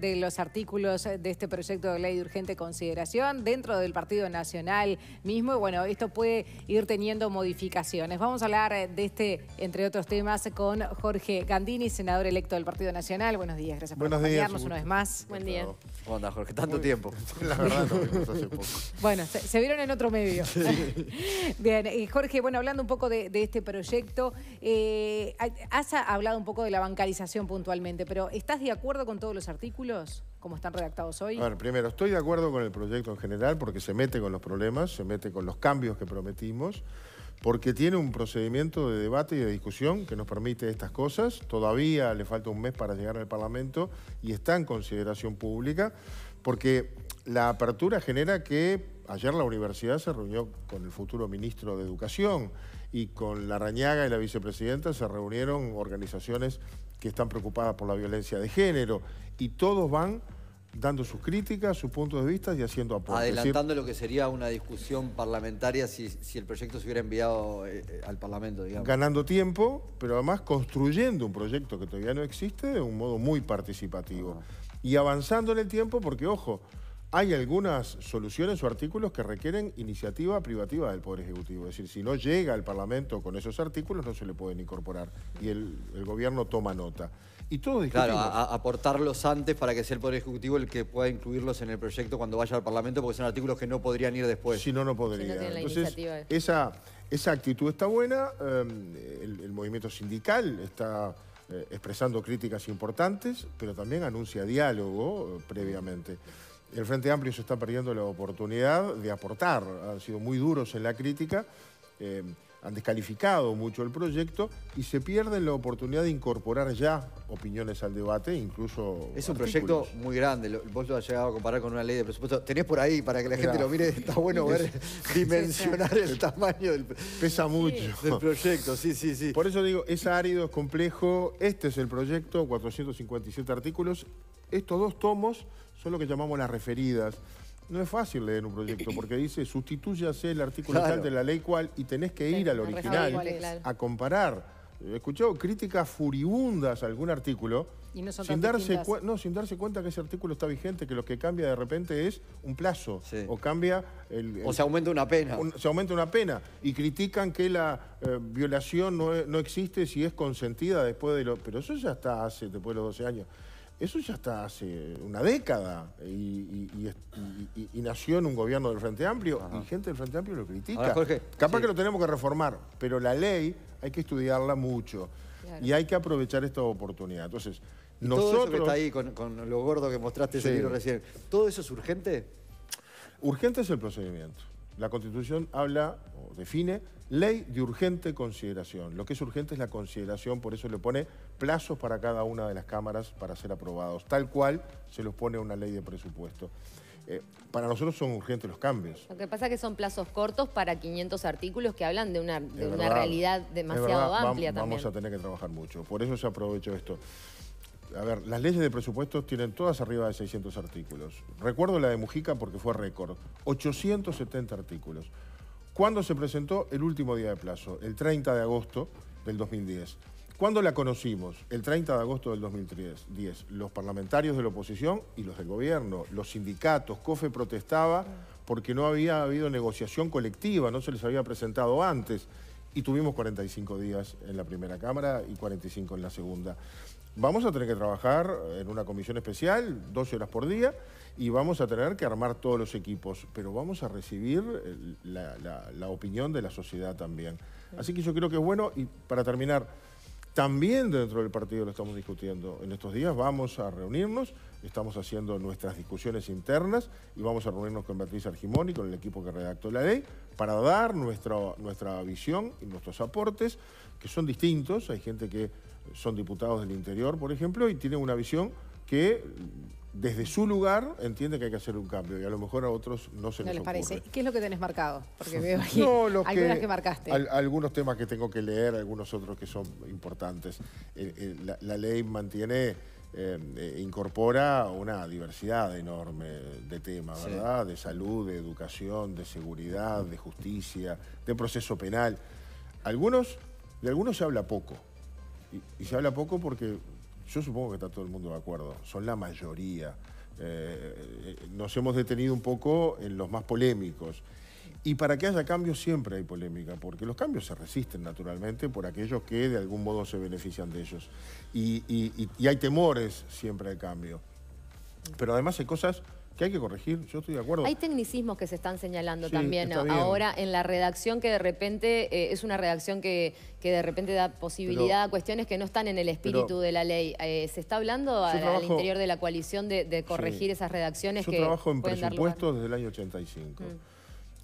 de los artículos de este proyecto de ley de urgente consideración dentro del Partido Nacional mismo. Y bueno, esto puede ir teniendo modificaciones. Vamos a hablar de este, entre otros temas, con Jorge Gandini, senador electo del Partido Nacional. Buenos días, gracias por Buenos acompañarnos una vez más. Buen día. ¿Cómo Jorge? Tanto tiempo. La verdad, no vimos hace poco. Bueno, se, vieron en otro medio. Bien, y Jorge, bueno, hablando un poco de, este proyecto, eh, has hablado un poco de la bancarización puntualmente, pero ¿estás de acuerdo con todos los artículos? ¿Cómo están redactados hoy? Bueno, primero, estoy de acuerdo con el proyecto en general porque se mete con los problemas, se mete con los cambios que prometimos, porque tiene un procedimiento de debate y de discusión que nos permite estas cosas. Todavía le falta un mes para llegar al Parlamento y está en consideración pública, porque la apertura genera que ayer la universidad se reunió con el futuro ministro de Educación y con la Rañaga y la vicepresidenta se reunieron organizaciones que están preocupadas por la violencia de género y todos van dando sus críticas, sus puntos de vista y haciendo aportes. Adelantando lo que sería una discusión parlamentaria si, si el proyecto se hubiera enviado eh, eh, al Parlamento, digamos. Ganando tiempo, pero además construyendo un proyecto que todavía no existe de un modo muy participativo. Y avanzando en el tiempo porque, ojo, hay algunas soluciones o artículos que requieren iniciativa privativa del Poder Ejecutivo. Es decir, si no llega al Parlamento con esos artículos, no se le pueden incorporar. Y el gobierno toma nota y todos Claro, a, aportarlos antes para que sea el Poder Ejecutivo el que pueda incluirlos en el proyecto cuando vaya al Parlamento, porque son artículos que no podrían ir después. Si no, no podrían. Entonces, esa, esa actitud está buena, em, el, movimiento sindical está eh, expresando críticas importantes, pero también anuncia diálogo eh, previamente. El Frente Amplio se está perdiendo la oportunidad de aportar, han sido muy duros en la crítica. Em, han descalificado mucho el proyecto y se pierden la oportunidad de incorporar ya opiniones al debate, incluso Es un proyecto muy grande, vos lo has llegado a comparar con una ley de presupuesto. Tenés por ahí, para que la gente lo mire, está bueno ver, dimensionar el tamaño del... Pesa mucho. Del proyecto, sí, sí, sí. Por eso digo, es árido, es complejo. Este es el proyecto, 457 artículos. Estos dos tomos son lo que llamamos las referidas. No es fácil leer un proyecto porque dice sustituyase el artículo de la ley cual y tenés que ir al original a comparar. Eh, escuchó, críticas furibundas a algún artículo sin, darse no, sin darse cuenta que ese artículo está vigente, que lo que cambia de repente es un plazo o cambia... El, o se aumenta una pena. se aumenta una pena y critican que la eh, violación no, existe si es consentida después de lo... Pero eso ya está hace, después de los 12 años. Eso ya está hace una década y, nació en un gobierno del Frente Amplio y gente del Frente Amplio lo critica. Capaz que lo tenemos que reformar, pero la ley hay que estudiarla mucho y hay que aprovechar esta oportunidad. Entonces, nosotros... Todo que está ahí con, lo gordo que mostraste recién, ¿todo eso es urgente? Urgente es el procedimiento la Constitución habla o define ley de urgente consideración. Lo que es urgente es la consideración, por eso le pone plazos para cada una de las cámaras para ser aprobados, tal cual se los pone una ley de presupuesto. Eh, para nosotros son urgentes los cambios. Lo que pasa es que son plazos cortos para 500 artículos que hablan de una, realidad demasiado amplia también. Vamos a tener que trabajar mucho, por eso se aprovechó esto a ver, las leyes de presupuestos tienen todas arriba de 600 artículos. Recuerdo la de Mujica porque fue récord, 870 artículos. ¿Cuándo se presentó? El último día de plazo, el 30 de agosto del 2010. ¿Cuándo la conocimos? El 30 de agosto del 2010. Los parlamentarios de la oposición y los del gobierno, los sindicatos, COFE protestaba porque no había habido negociación colectiva, no se les había presentado antes. Y tuvimos 45 días en la primera Cámara y 45 en la segunda vamos a tener que trabajar en una comisión especial, 12 horas por día, y vamos a tener que armar todos los equipos, pero vamos a recibir la, opinión de la sociedad también. Así que yo creo que es bueno, y para terminar, también dentro del partido lo estamos discutiendo. En estos días vamos a reunirnos, estamos haciendo nuestras discusiones internas y vamos a reunirnos con Beatriz Argimón y con el equipo que redactó la ley para dar nuestra, nuestra visión y nuestros aportes, que son distintos. Hay gente que son diputados del interior, por ejemplo, y tienen una visión que desde su lugar entiende que hay que hacer un cambio y a lo mejor a otros no se les, parece. ¿Qué es lo que tenés marcado? Porque veo ahí. algunas marcaste. algunos temas que tengo que leer, algunos otros que son importantes. Eh, eh, la, ley mantiene, eh, incorpora una diversidad enorme de temas, ¿verdad? De salud, de educación, de seguridad, de justicia, de proceso penal. Algunos, de algunos se habla poco y, se habla poco porque yo supongo que está todo el mundo de acuerdo, son la mayoría. Eh, eh, nos hemos detenido un poco en los más polémicos. Y para que haya cambios siempre hay polémica, porque los cambios se resisten naturalmente por aquellos que de algún modo se benefician de ellos. Y, y hay temores siempre al cambio. Pero además hay cosas que hay que corregir, yo estoy de acuerdo. Hay tecnicismos que se están señalando también ahora en la redacción que de repente eh, es una redacción que, de repente da posibilidad a cuestiones que no están en el espíritu de la ley. Eh, ¿Se está hablando al interior de la coalición de, corregir esas redacciones yo que trabajo en presupuestos desde el año 85. Mm.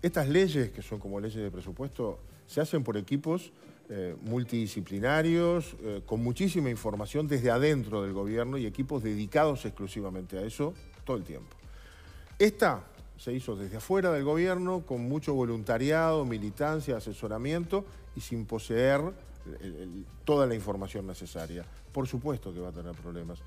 Estas leyes, que son como leyes de presupuesto, se hacen por equipos eh, multidisciplinarios, con muchísima información desde adentro del gobierno y equipos dedicados exclusivamente a eso todo el tiempo. Esta se hizo desde afuera del gobierno, con mucho voluntariado, militancia, asesoramiento y sin poseer eh, toda la información necesaria. Por supuesto que va a tener problemas.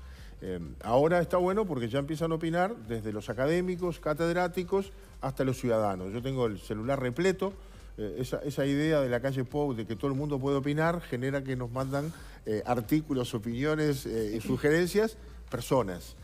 Eh, ahora está bueno porque ya empiezan a opinar desde los académicos, catedráticos, hasta los ciudadanos. Yo tengo el celular repleto. Eh, esa, idea de la calle Pou de que todo el mundo puede opinar genera que nos mandan artículos, opiniones y sugerencias personas.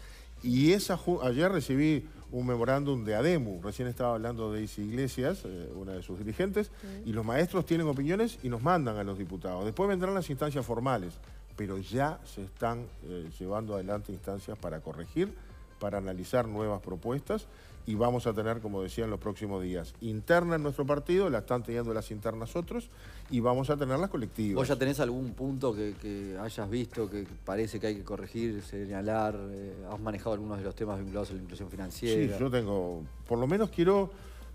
Y esa, ayer recibí un memorándum de ADEMU. Recién estaba hablando de Daisy Iglesias, eh, una de sus dirigentes, y los maestros tienen opiniones y nos mandan a los diputados. Después vendrán las instancias formales, pero ya se están eh, llevando adelante instancias para corregir, para analizar nuevas propuestas y vamos a tener, como decía, en los próximos días, interna en nuestro partido, la están teniendo las internas otros, y vamos a tener las colectivas. ¿Vos ya tenés algún punto que, hayas visto que parece que hay que corregir, señalar? Eh, ¿Has manejado algunos de los temas vinculados a la inclusión financiera? Sí, yo tengo, por lo menos quiero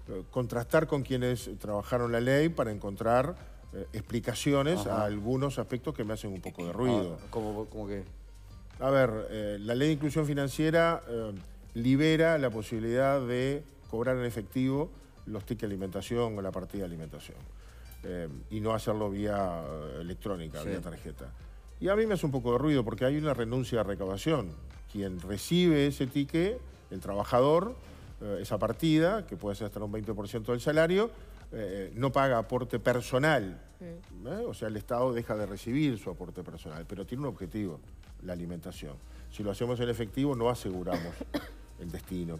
eh, contrastar con quienes trabajaron la ley para encontrar eh, explicaciones a algunos aspectos que me hacen un poco de ruido. Ah, ¿Cómo, que? A ver, la ley de inclusión financiera libera la posibilidad de cobrar en efectivo los tickets de alimentación o la partida de alimentación. Eh, y no hacerlo vía eh, electrónica, vía tarjeta. Y a mí me hace un poco de ruido porque hay una renuncia a recaudación. Quien recibe ese ticket, el trabajador, eh, esa partida, que puede ser hasta un 20% del salario, no paga aporte personal. Mm. O sea, el Estado deja de recibir su aporte personal, pero tiene un objetivo, la alimentación. Si lo hacemos en efectivo, no aseguramos el destino.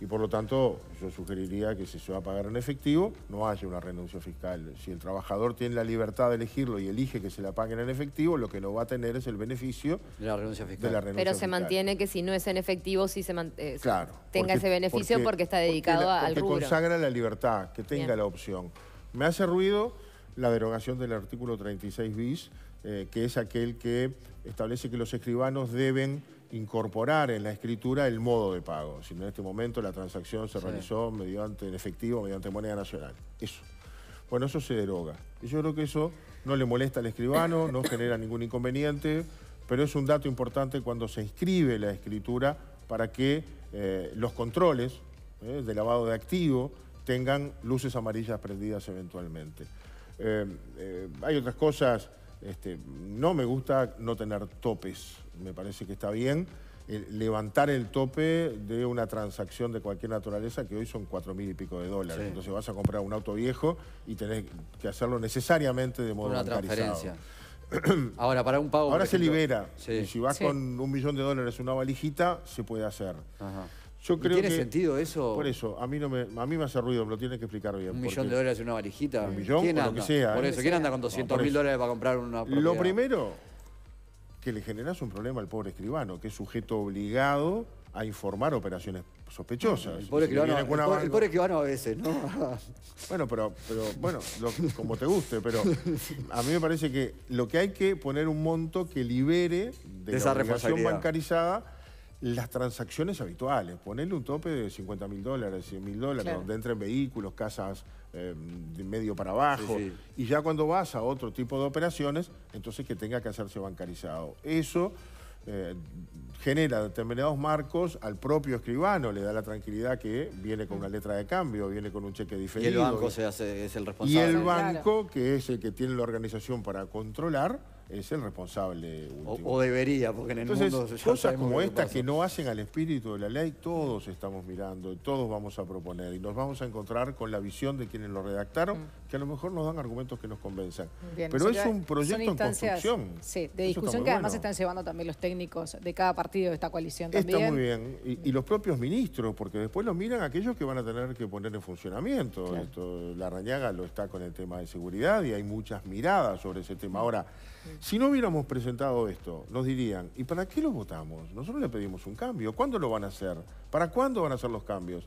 Y por lo tanto, yo sugeriría que si se va a pagar en efectivo, no haya una renuncia fiscal. Si el trabajador tiene la libertad de elegirlo y elige que se la paguen en efectivo, lo que no va a tener es el beneficio de la renuncia fiscal. Pero se mantiene que si no es en efectivo, sí se eh, claro, tenga ese beneficio porque, está dedicado a al rubro. consagra la libertad, que tenga la opción. Me hace ruido la derogación del artículo 36 bis, eh, que es aquel que establece que los escribanos deben incorporar en la escritura el modo de pago, sino en este momento la transacción se realizó mediante en efectivo, mediante moneda nacional. Eso. Bueno, eso se deroga. Y yo creo que eso no le molesta al escribano, no genera ningún inconveniente, pero es un dato importante cuando se inscribe la escritura para que eh, los controles eh, de lavado de activo tengan luces amarillas prendidas eventualmente. Eh, hay otras cosas, este, no me gusta no tener topes me parece que está bien, eh, levantar el tope de una transacción de cualquier naturaleza que hoy son cuatro mil y pico de dólares. Entonces vas a comprar un auto viejo y tenés que hacerlo necesariamente de modo una Ahora, para un pago... Ahora se libera. si vas con un millón de dólares una valijita, se puede hacer. Yo creo ¿Tiene sentido eso? Por eso, a mí, no me, a mí me hace ruido, me lo tiene que explicar bien. ¿Un millón de dólares en una valijita? ¿Un millón? Lo que sea, por ¿eh? eso, ¿quién anda con 200 ah, mil dólares para comprar una propiedad? Lo primero, que le generas un problema al pobre escribano, que es sujeto obligado a informar operaciones sospechosas. El pobre, escribano, a veces, ¿no? bueno, pero, bueno, como te guste, pero a mí me parece que lo que hay que poner un monto que libere de, la esa obligación bancarizada las transacciones habituales, ponerle un tope de 50 mil dólares, 100 mil dólares, donde entren vehículos, casas em, de medio para abajo, y ya cuando vas a otro tipo de operaciones, entonces que tenga que hacerse bancarizado. Eso eh, genera determinados marcos al propio escribano, le da la tranquilidad que viene con la mm. letra de cambio, viene con un cheque diferido. Y el banco se hace, es el responsable. Y el banco, que es el que tiene la organización para controlar, es el responsable último. O, debería, porque en el mundo... cosas como estas que no hacen al espíritu de la ley, todos estamos mirando, todos vamos a proponer y nos vamos a encontrar con la visión de quienes lo redactaron, mm que a lo mejor nos dan argumentos que nos convenzan. Pero es un proyecto en construcción. Sí, de discusión que además están llevando también los técnicos de cada partido de esta coalición también. Está muy bien. Y, los propios ministros, porque después los miran aquellos que van a tener que poner en funcionamiento. Esto, la Rañaga lo está con el tema de seguridad y hay muchas miradas sobre ese tema. Ahora, mm. si no hubiéramos presentado esto, nos dirían, ¿y para qué los votamos? Nosotros le pedimos un cambio. ¿Cuándo lo van a hacer? ¿Para cuándo van a hacer los cambios?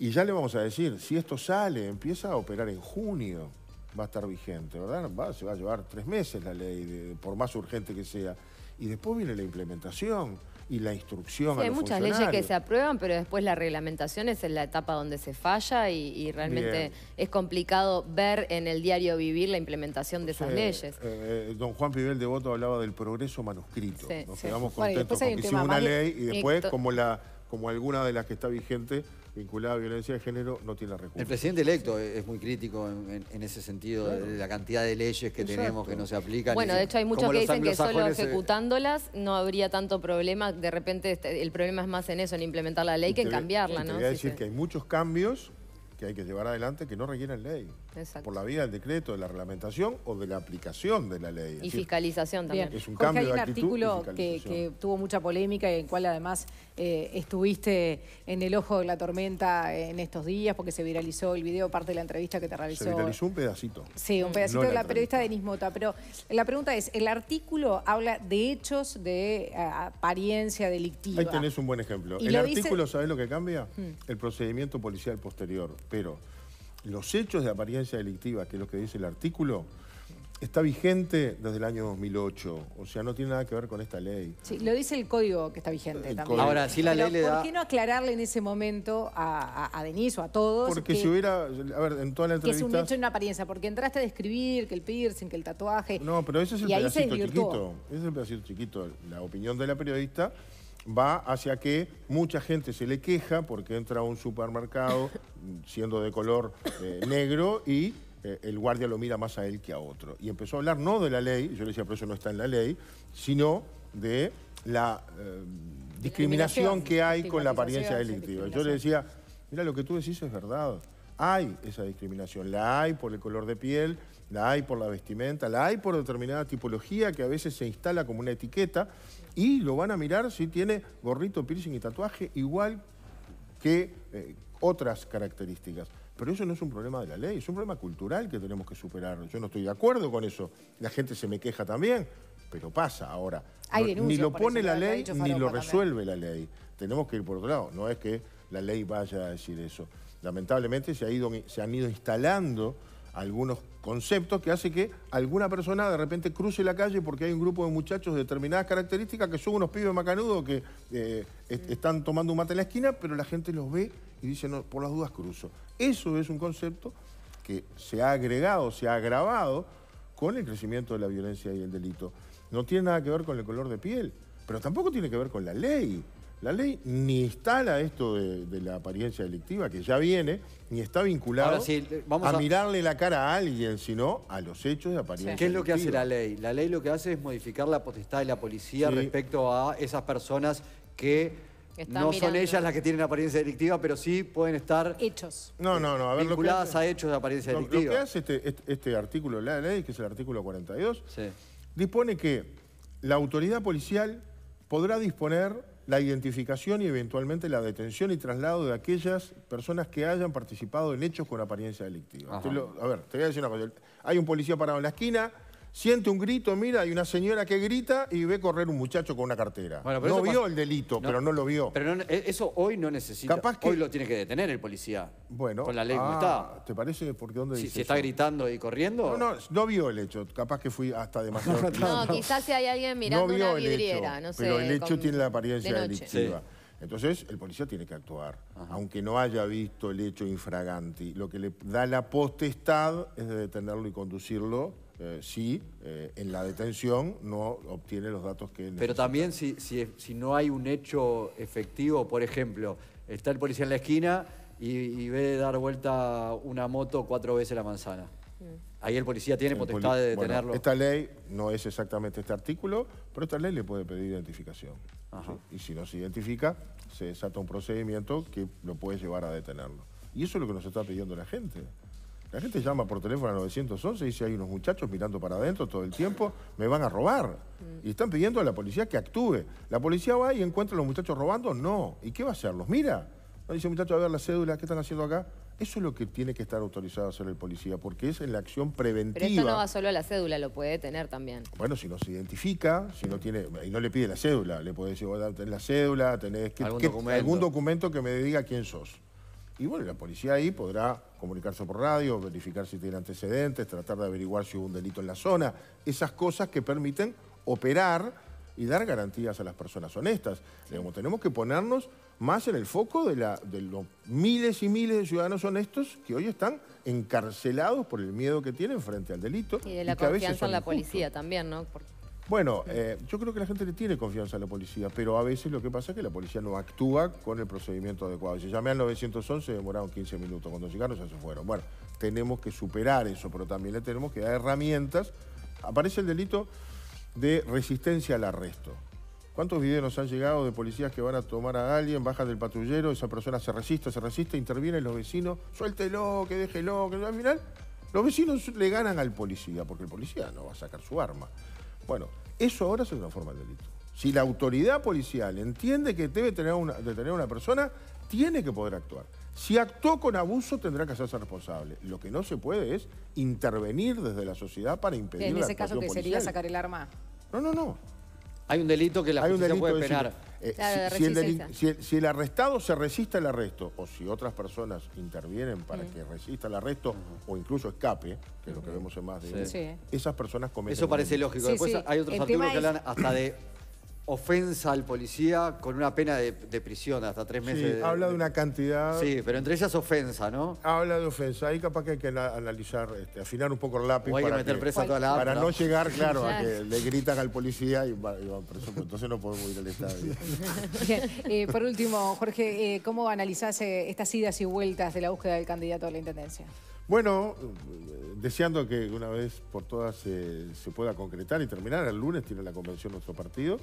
Y ya le vamos a decir, si esto sale, empieza a operar en junio, va a estar vigente, ¿verdad? se va a llevar tres meses la ley, por más urgente que sea. Y después viene la implementación y la instrucción. a los hay muchas leyes que se aprueban, pero después la reglamentación es en la etapa donde se falla y, realmente es complicado ver en el diario vivir la implementación de esas leyes. Eh, eh, don Juan Pivel Voto hablaba del progreso manuscrito. Sí, Nos quedamos contentos hicimos una ley y después, como, la, como alguna de las que está vigente, vinculada a violencia de género no tiene recursos. El presidente electo es muy crítico en, ese sentido, la cantidad de leyes que tenemos que no se aplican. Bueno, de hecho hay muchos que dicen que solo eh, ejecutándolas no habría tanto problema, de repente este, el problema es más en eso, en implementar la ley, que en cambiarla. ¿no? Te voy decir que hay muchos cambios que hay que llevar adelante que no requieren ley por la vía del decreto, de la reglamentación o de la aplicación de la ley. y fiscalización también. Es un cambio hay un artículo que, tuvo mucha polémica y en el cual además eh, estuviste en el ojo de la tormenta en estos días porque se viralizó el video, parte de la entrevista que te realizó. Se viralizó un pedacito. Sí, un mm. pedacito de la, periodista de Mota. Pero la pregunta es, el artículo habla de hechos de eh, apariencia delictiva. Ahí tenés un buen ejemplo. el artículo, sabe lo que cambia? Mm. El procedimiento policial posterior, pero los hechos de apariencia delictiva, que es lo que dice el artículo, está vigente desde el año 2008, o sea, no tiene nada que ver con esta ley. Sí, lo dice el código que está vigente también. Ahora, si la ley le da... ¿Por qué no aclararle en ese momento a, Denis Denise o a todos? Porque si hubiera, a ver, en toda la entrevista... Que es un hecho en una apariencia, porque entraste a describir que el piercing, que el tatuaje... No, pero ese es el pedacito chiquito, ese es el pedacito chiquito, la opinión de la periodista va hacia que mucha gente se le queja porque entra a un supermercado siendo de color eh, negro y eh, el guardia lo mira más a él que a otro. Y empezó a hablar no de la ley, yo le decía, pero eso no está en la ley, sino de la eh, discriminación que hay con la apariencia delictiva. Yo le decía, mira, lo que tú decís es verdad. Hay esa discriminación, la hay por el color de piel, la hay por la vestimenta, la hay por determinada tipología que a veces se instala como una etiqueta y lo van a mirar si tiene gorrito, piercing y tatuaje igual que eh, otras características. Pero eso no es un problema de la ley, es un problema cultural que tenemos que superar. Yo no estoy de acuerdo con eso. La gente se me queja también, pero pasa ahora. ni lo pone la ley, ni lo resuelve la ley. Tenemos que ir por otro lado. No es que la ley vaya a decir eso. Lamentablemente se, ha ido, se han ido instalando algunos conceptos que hace que alguna persona de repente cruce la calle porque hay un grupo de muchachos de determinadas características que son unos pibes macanudos que eh, están tomando un mate en la esquina, pero la gente los ve y dice, no, por las dudas cruzo. Eso es un concepto que se ha agregado, se ha agravado con el crecimiento de la violencia y el delito. No tiene nada que ver con el color de piel, pero tampoco tiene que ver con la ley. La ley ni instala esto de, la apariencia delictiva, que ya viene, ni está vinculado a, mirarle la cara a alguien, sino a los hechos de apariencia delictiva. ¿Qué es lo que hace la ley? La ley lo que hace es modificar la potestad de la policía respecto a esas personas que no son ellas las que tienen apariencia delictiva, pero sí pueden estar hechos. No, no, no. vinculadas a hechos de apariencia delictiva. Lo que hace este, este, este artículo de la ley, que es el artículo 42, dispone que la autoridad policial podrá disponer la identificación y eventualmente la detención y traslado de aquellas personas que hayan participado en hechos con apariencia delictiva. a ver, te voy a decir una cosa. Hay un policía parado en la esquina, siente un grito, mira, hay una señora que grita y ve correr un muchacho con una cartera. no vio el delito, pero no lo vio. Pero e, eso hoy no necesita. Hoy lo tiene que detener el policía. Bueno. Con la ley ah, está. ¿Te parece? Porque dónde si, dice si está gritando y corriendo. No, no, no vio el hecho. Capaz que fui hasta demasiado. no, no, quizás si hay alguien mirando no vio una vidriera, el Pero el hecho tiene la apariencia delictiva. Entonces, el policía tiene que actuar, aunque no haya visto el hecho infraganti. Lo que le da la potestad es de detenerlo y conducirlo eh, si eh, en la detención no obtiene los datos que necesita. Pero también si, no hay un hecho efectivo, por ejemplo, está el policía en la esquina y, ve dar vuelta una moto cuatro veces la manzana. Mm. Ahí el policía tiene potestad de detenerlo. esta ley no es exactamente este artículo, pero esta ley le puede pedir identificación. Y si no se identifica, se desata un procedimiento que lo puede llevar a detenerlo. Y eso es lo que nos está pidiendo la gente. La gente llama por teléfono a 911 y dice, hay unos muchachos mirando para adentro todo el tiempo, me van a robar. Mm. Y están pidiendo a la policía que actúe. ¿La policía va y encuentra a los muchachos robando? No. ¿Y qué va a hacer? ¿Los mira? No dice, muchachos, a ver la cédula, ¿qué están haciendo acá? Eso es lo que tiene que estar autorizado a hacer el policía, porque es en la acción preventiva. Pero esto no va solo a la cédula, lo puede tener también. Bueno, si no se identifica, si no tiene, y no le pide la cédula, le puede decir, tenés la cédula, tenés que, algún documento que me diga quién sos. Y bueno, la policía ahí podrá comunicarse por radio, verificar si tiene antecedentes, tratar de averiguar si hubo un delito en la zona. Esas cosas que permiten operar y dar garantías a las personas honestas. tenemos que ponernos más en el foco de, los miles y miles de ciudadanos honestos que hoy están encarcelados por el miedo que tienen frente al delito. Y de la confianza en la policía también, ¿no? Bueno, eh, yo creo que la gente le tiene confianza a la policía, pero a veces lo que pasa es que la policía no actúa con el procedimiento adecuado. Si llamé al 911, demoraron 15 minutos. Cuando llegaron ya se fueron. Bueno, tenemos que superar eso, pero también le tenemos que dar herramientas. Aparece el delito de resistencia al arresto. ¿Cuántos videos nos han llegado de policías que van a tomar a alguien, bajan del patrullero, esa persona se resiste, se resiste, intervienen los vecinos, suéltelo, que déjelo, que al final los vecinos le ganan al policía, porque el policía no va a sacar su arma. Bueno, eso ahora es una forma de delito. Si la autoridad policial entiende que debe tener detener a una persona, tiene que poder actuar. Si actuó con abuso, tendrá que hacerse responsable. Lo que no se puede es intervenir desde la sociedad para impedir la En ese caso, que sería sacar el arma? No, no, no. Hay un delito que la justicia puede penar. Eh, si, el arrestado se resiste al arresto o si otras personas intervienen para que resista al arresto o incluso escape, que es lo que vemos en más de esas personas cometen... Eso parece lógico. Después hay otros artículos que hablan hasta de ofensa al policía con una pena de, prisión hasta tres meses. habla de una cantidad... Sí, pero entre ellas ofensa, ¿no? Habla de ofensa. Ahí capaz que hay que analizar, este, afinar un poco el lápiz. para Para no, llegar, claro, a que le gritan al policía y, Entonces no podemos ir al estadio. Bien. Eh, por último, Jorge, eh, ¿cómo analizás eh, estas idas y vueltas de la búsqueda del candidato a la Intendencia? Bueno, deseando que una vez por todas se pueda concretar y terminar. El lunes tiene la convención nuestro partido.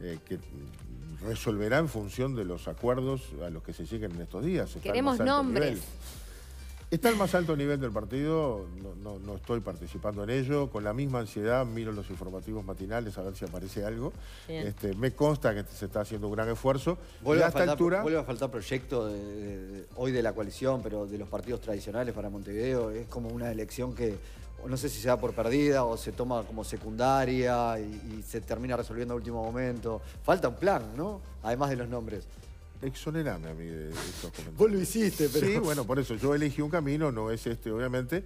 Eh, que resolverá en función de los acuerdos a los que se lleguen en estos días. Queremos nombres. Está el más alto nivel del partido, no, estoy participando en ello, con la misma ansiedad miro los informativos matinales a ver si aparece algo. Este, me consta que se está haciendo un gran esfuerzo. Vuelve, a, faltar, altura... proyecto hoy de la coalición, pero de los partidos tradicionales para Montevideo. Es como una elección que no sé si se da por perdida o se toma como secundaria y, se termina resolviendo a último momento. Falta un plan, ¿no? Además de los nombres. Exonerame a mí de estos comentarios. Vos lo hiciste, pero... Sí, bueno, por eso yo elegí un camino, no es este, obviamente.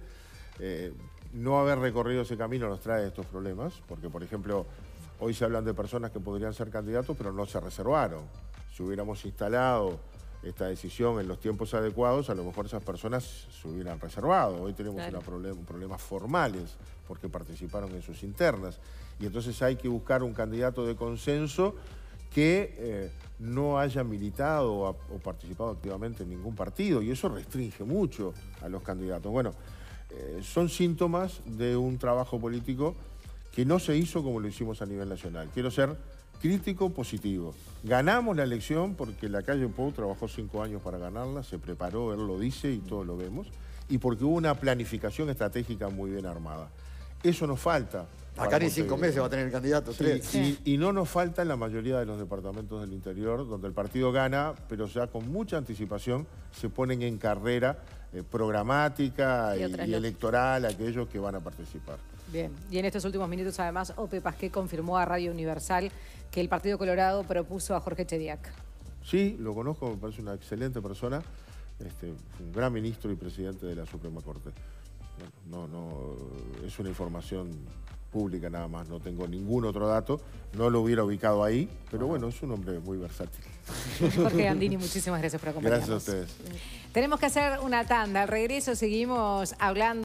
Eh, no haber recorrido ese camino nos trae estos problemas, porque, por ejemplo, hoy se hablan de personas que podrían ser candidatos, pero no se reservaron. Si hubiéramos instalado esta decisión en los tiempos adecuados, a lo mejor esas personas se hubieran reservado. Hoy tenemos problemas formales porque participaron en sus internas. Y entonces hay que buscar un candidato de consenso que eh, no haya militado o, participado activamente en ningún partido. Y eso restringe mucho a los candidatos. Bueno, eh, son síntomas de un trabajo político que no se hizo como lo hicimos a nivel nacional. Quiero ser crítico positivo. Ganamos la elección porque la calle Pou trabajó cinco años para ganarla, se preparó, él lo dice y todos lo vemos, y porque hubo una planificación estratégica muy bien armada. Eso nos falta. Acá en cinco meses va a tener el candidato. Y, no nos falta la mayoría de los departamentos del interior, donde el partido gana, pero ya con mucha anticipación se ponen en carrera eh, programática y electoral aquellos que van a participar. Bien, y en estos últimos minutos además Ope Pasqué confirmó a Radio Universal que el Partido Colorado propuso a Jorge Chediak. Sí, lo conozco, me parece una excelente persona, este, un gran ministro y presidente de la Suprema Corte. Bueno, no, no, es una información pública nada más, no tengo ningún otro dato, no lo hubiera ubicado ahí, pero bueno, es un hombre muy versátil. Jorge Andini muchísimas gracias por acompañarnos. Gracias a ustedes. Tenemos que hacer una tanda, al regreso seguimos hablando.